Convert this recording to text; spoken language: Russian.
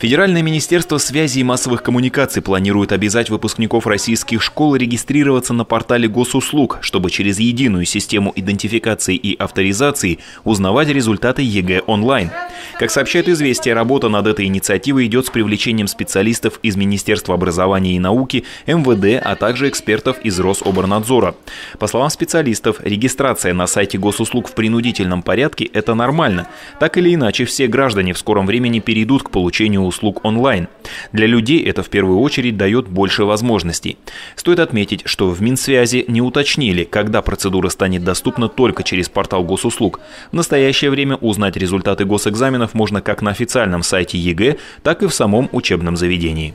Федеральное министерство связи и массовых коммуникаций планирует обязать выпускников российских школ регистрироваться на портале госуслуг, чтобы через единую систему идентификации и авторизации узнавать результаты ЕГЭ онлайн. Как сообщает «Известия», работа над этой инициативой идет с привлечением специалистов из Министерства образования и науки, МВД, а также экспертов из Рособорнадзора. По словам специалистов, регистрация на сайте госуслуг в принудительном порядке – это нормально. Так или иначе, все граждане в скором времени перейдут к получению услуг онлайн. Для людей это в первую очередь дает больше возможностей. Стоит отметить, что в Минсвязи не уточнили, когда процедура станет доступна только через портал госуслуг. В настоящее время узнать результаты госэкзамена экзаменов можно как на официальном сайте ЕГЭ, так и в самом учебном заведении.